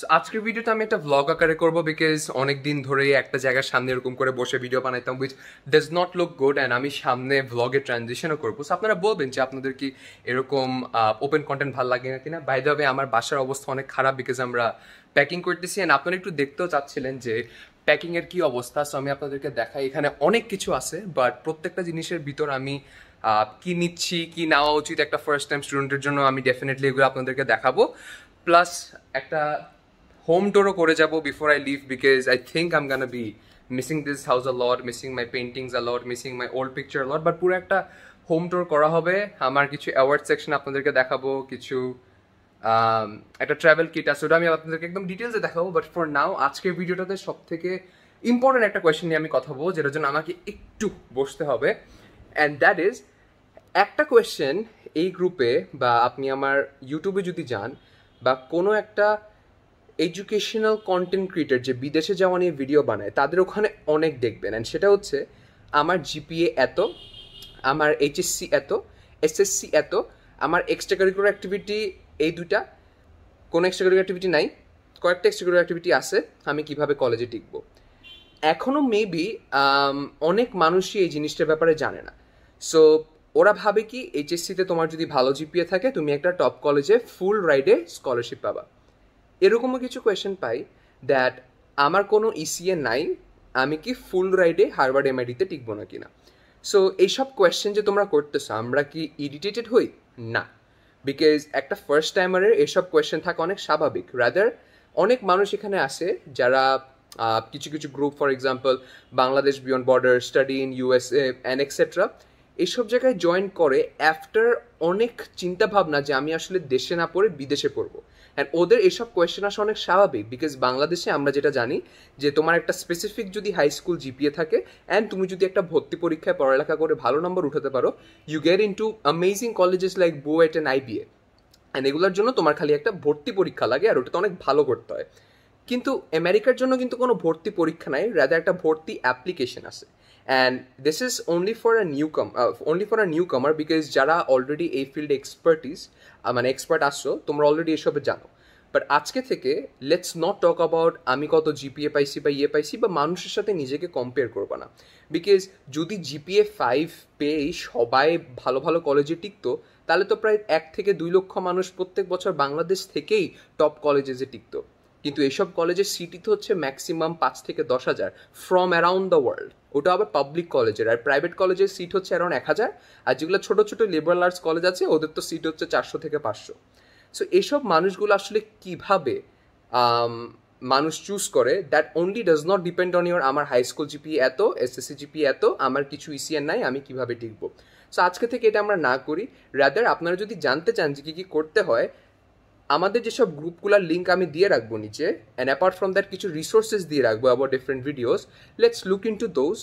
So আজকের ভিডিওটা আমি একটা ব্লগ আকারে করব বিকজ অনেক দিন ধরেই একটা জায়গার সামনে এরকম করে বসে ভিডিও বানাইতাম which does not look good and আমি সামনে ব্লগে ট্রানজেকশনও করবো সো আপনারা বলবেন যে আপনাদের কি এরকম ওপেন কন্টেন্ট ভালো লাগে না কিনা বাইরে হবে আমার বাসার অবস্থা অনেক খারাপ বিকজ আমরা প্যাকিং করতেছি অ্যান্ড আপনারা একটু দেখতেও চাচ্ছিলেন যে প্যাকিংয়ের কি অবস্থা সো আমি আপনাদেরকে দেখাই এখানে অনেক কিছু আছে বাট প্রত্যেকটা জিনিসের ভিতর আমি কি নিচ্ছি কি নেওয়া উচিত একটা ফার্স্ট টাইম স্টুডেন্টের জন্য আমি ডেফিনেটলি এগুলো আপনাদেরকে দেখাবো প্লাস একটা হোম টোরও করে যাব before I leave because I think I'm gonna be missing this house a lot missing my paintings a lot missing my old picture lot but পুরো একটা হোম টোর করা হবে আমার কিছু অ্যাওয়ার্ড সেকশন আপনাদেরকে দেখাবো কিছু um, একটা ট্রাভেল কিট আছে ওটা আমি আপনাদেরকে একদম ডিটেলসে দেখাবো বাট ফর নাও আজকের ভিডিওটাতে সব থেকে ইম্পর্টেন্ট একটা কোয়েশ্চেন নিয়ে আমি কথা বলবো যেটার জন্য আমাকে একটু বসতে হবে অ্যান্ড দ্যাট ইজ একটা কোয়েশ্চেন এই গ্রুপে বা আপনি আমার ইউটিউবে যদি যান বা কোনো একটা এডুকেশনাল কন্টেন্ট ক্রিয়েটার যে বিদেশে যাওয়া নিয়ে ভিডিও বানায় তাদের ওখানে অনেক দেখবেন অ্যান্ড সেটা হচ্ছে আমার জিপিএ এত আমার এইচএসসি এত এসএসসি এত আমার এক্সট্রা কারিকুলার অ্যাক্টিভিটি এই দুটা কোনো এক্সট্রা কারিকুলার অ্যাক্টিভিটি নাই কয়েকটা এক্সট্রা কারিকুলার অ্যাক্টিভিটি আছে আমি কিভাবে কলেজে টিকবো এখনও মেবি অনেক মানুষই এই জিনিসটার ব্যাপারে জানে না সো ওরা ভাবে কি এইচএসসিতে তোমার যদি ভালো জিপিএ থাকে তুমি একটা টপ কলেজে ফুল রাইডে স্কলারশিপ পাবা এরকমও কিছু কোয়েশ্চেন পাই দ্যাট আমার কোনো ইসিএ e নাই আমি কি ফুল রাইডে হার্ভার্ড এমআইডিতে টিকবো না কিনা সো এইসব কোয়েশ্চেন যে তোমরা করতেছো আমরা কি ইরিটেটেড হই না বিকজ একটা ফার্স্ট টাইমারের এইসব কোয়েশ্চেন থাকা অনেক স্বাভাবিক রাদার অনেক মানুষ এখানে আসে যারা কিছু কিছু group for example Bangladesh beyond border study in USA and etcetera এইসব জায়গায় জয়েন করে আফটার অনেক চিন্তা ভাবনা যে আমি আসলে দেশে না পড়ে বিদেশে পড়বো অ্যান্ড ওদের এইসব কোয়েশ্চেন আসা অনেক স্বাভাবিক বিকজ বাংলাদেশে আমরা যেটা জানি যে তোমার একটা স্পেসিফিক যদি হাই স্কুল জিপিএ থাকে অ্যান্ড তুমি যদি একটা ভর্তি পরীক্ষায় পড়ালেখা করে ভালো নম্বর উঠাতে পারো you get into amazing colleges like at and IBA and এগুলোর জন্য তোমার খালি একটা ভর্তি পরীক্ষা লাগে আর ওটাতে অনেক ভালো করতে হয় কিন্তু আমেরিকার জন্য কিন্তু কোনো ভর্তি পরীক্ষা নাই রাদার একটা ভর্তি অ্যাপ্লিকেশন আছে and this is only for a newcomer uh, for a a newcomer because যারা অলরেডি এই ফিল্ড এক্সপার্টিস মানে এক্সপার্ট আসছো তোমরা অলরেডি এসবে জানো বাট আজকে থেকে লেটস নট টক অ্যাবাউট আমি কত জিপিএ পাইছি বা ইয়ে পাইছি বা মানুষের সাথে নিজেকে কম্পেয়ার করবো না বিকজ যদি জিপিএ ফাইভ পেয়ে সবাই ভালো ভালো কলেজে টিকতো তাহলে তো প্রায় এক থেকে দুই লক্ষ মানুষ প্রত্যেক বছর বাংলাদেশ থেকেই টপ কলেজেসে টিকতো কিন্তু এইসব কলেজের সিটি তো হচ্ছে ম্যাক্সিমাম পাঁচ থেকে দশ হাজার ফ্রম অ্যারাউন্ড দ্য ওয়ার্ল্ড ওটা আবার পাবলিক কলেজের আর প্রাইভেট কলেজের সিট হচ্ছে অ্যারাউন্ড এক হাজার আর যেগুলো ছোটো ছোটো লিবারাল আর্টস কলেজ আছে ওদের তো সিট হচ্ছে চারশো থেকে পাঁচশো সো এইসব মানুষগুলো আসলে কিভাবে মানুষ চুজ করে that only does not depend on your আমার হাই স্কুল জিপি এত এসএসসি জিপি এত আমার কিছু ইসিএন e নাই আমি কিভাবে টিকবো সো আজকে থেকে এটা আমরা না করি রাদার আপনারা যদি জানতে চান যে কী কী করতে হয় আমাদের যেসব গ্রুপগুলোর লিঙ্ক আমি দিয়ে রাখবো নিচে অ্যান্ড অ্যাপার্ট ফ্রম দ্যাট কিছু রিসোর্সেস দিয়ে রাখবো আবার different videos let's look into those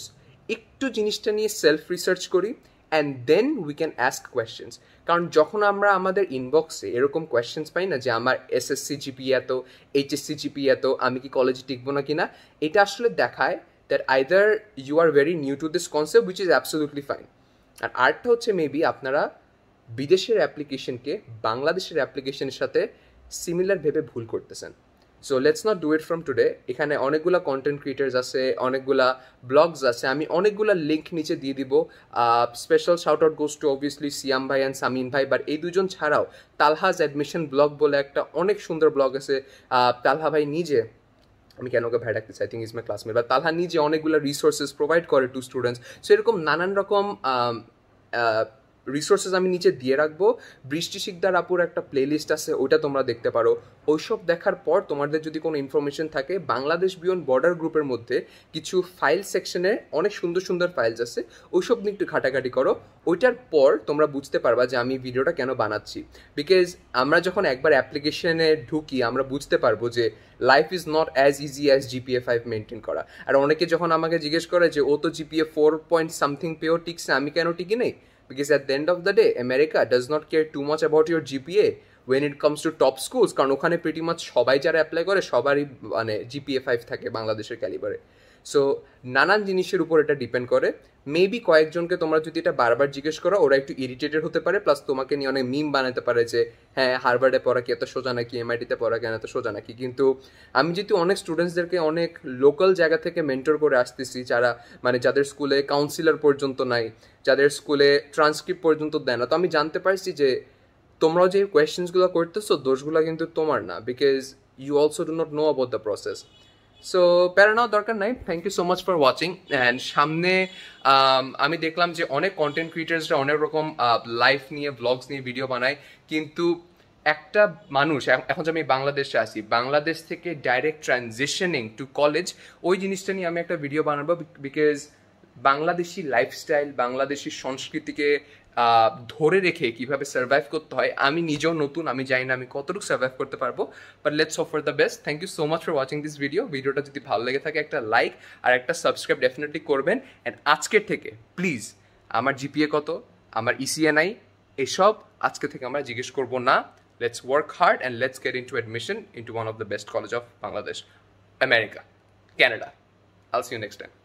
একটু জিনিসটা নিয়ে সেলফ রিসার্চ করি and then we can ask questions কারণ যখন আমরা আমাদের ইনবক্সে এরকম কোয়েশ্চেন্স পাই না যে আমার এসএসসি জিপি e এত এইচএসসি জিপি e এত আমি কি কলেজে টিকবো না কি না এটা আসলে দেখায় that either you are very new to this concept which is absolutely fine আর আর্টটা হচ্ছে মেবি আপনারা বিদেশের অ্যাপ্লিকেশনকে বাংলাদেশের অ্যাপ্লিকেশনের সাথে সিমিলার ভেবে ভুল করতেছেন so let's not do it from today এখানে অনেকগুলো কন্টেন্ট ক্রিয়েটার্স আছে অনেকগুলা ব্লগস আছে আমি অনেকগুলো লিঙ্ক নিচে দিয়ে দিব special shout out goes to obviously Siam ভাই অ্যান্ড সামিন ভাই বাট এই দুজন ছাড়াও তালহাজ অ্যাডমিশন ব্লগ বলে একটা অনেক সুন্দর ব্লগ আছে তালহা ভাই নিজে আমি কেন ওকে ভ্যাডাকতে চাই থিঙ্ক ইজ মাই ক্লাসমেট বা তালহা নিজে অনেকগুলো রিসোর্সেস প্রোভাইড করে টু স্টুডেন্টস সেরকম নানান রকম রিসোর্সেস আমি নিচে দিয়ে রাখবো বৃষ্টি শিকদার আপুর একটা প্লেলিস্ট আছে ওইটা তোমরা দেখতে পারো ওইসব দেখার পর তোমাদের যদি কোনো ইনফরমেশন থাকে বাংলাদেশ বিয়ন বর্ডার গ্রুপের মধ্যে কিছু ফাইল সেকশনে অনেক সুন্দর সুন্দর ফাইলস আছে ওইসব নিয়ে একটু ঘাটাঘাটি করো ওইটার পর তোমরা বুঝতে পারবা যে আমি ভিডিওটা কেন বানাচ্ছি বিকজ আমরা যখন একবার অ্যাপ্লিকেশনে ঢুকি আমরা বুঝতে পারবো যে life is not as easy as GPA five maintain করা আর অনেকে যখন আমাকে জিজ্ঞেস করে যে ও তো জিপিএ ফোর পয়েন্ট সামথিং পেও টিকছে আমি কেন টিকি নেই because at the end of the day america does not care too much about your gpa when it comes to top schools কারণ ওখানে pretty much সবাই যারা apply করে সবারই মানে gpa 5 থাকে বাংলাদেশের caliber. সো নানান জিনিসের উপর এটা ডিপেন্ড করে মেবি কয়েকজনকে তোমরা যদি এটা বারবার জিজ্ঞেস করো ওরা একটু ইরিটেটেড হতে পারে প্লাস তোমাকে নিয়ে অনেক মিম বানাতে পারে যে হ্যাঁ হারবার্ডে পড়া কি এত সোজা নাকি এমআইটিতে পড়া কেন এত সোজা নাকি কিন্তু আমি যেহেতু অনেক স্টুডেন্টসদেরকে অনেক লোকাল জায়গা থেকে মেন্টর করে আসতেছি যারা মানে যাদের স্কুলে কাউন্সিলর পর্যন্ত নাই যাদের স্কুলে ট্রান্সক্রিপ্ট পর্যন্ত দেয় না তো আমি জানতে পারছি যে তোমরাও যে কোয়েশ্চেন্সগুলো করতেছো দোষগুলো কিন্তু তোমার না because you also do not know about the process so প্যারানাও দরকার নাই thank you so much for watching and সামনে um, আমি দেখলাম যে অনেক কন্টেন্ট ক্রিয়েটার্সরা অনেক রকম লাইফ নিয়ে ব্লগস নিয়ে ভিডিও বানায় কিন্তু একটা মানুষ এখন যে আমি বাংলাদেশে আসি বাংলাদেশ থেকে ডাইরেক্ট ট্রানজিশনিং টু কলেজ ওই জিনিসটা নিয়ে আমি একটা ভিডিও বানাবো বিকজ বাংলাদেশি লাইফস্টাইল বাংলাদেশি সংস্কৃতিকে ধরে রেখে কিভাবে সার্ভাইভ করতে হয় আমি নিজেও নতুন আমি জানি না আমি কতটুকু সার্ভাইভ করতে পারবো but let's offer the best thank you so much for watching this video ভিডিওটা যদি ভালো লেগে থাকে একটা লাইক আর একটা সাবস্ক্রাইব ডেফিনেটলি করবেন অ্যান্ড আজকের থেকে প্লিজ আমার জিপিএ কত আমার ইসিএনআই e এসব আজকে থেকে আমরা জিজ্ঞেস করব না let's work hard and let's get into admission into one of the best college of Bangladesh America Canada I'll next time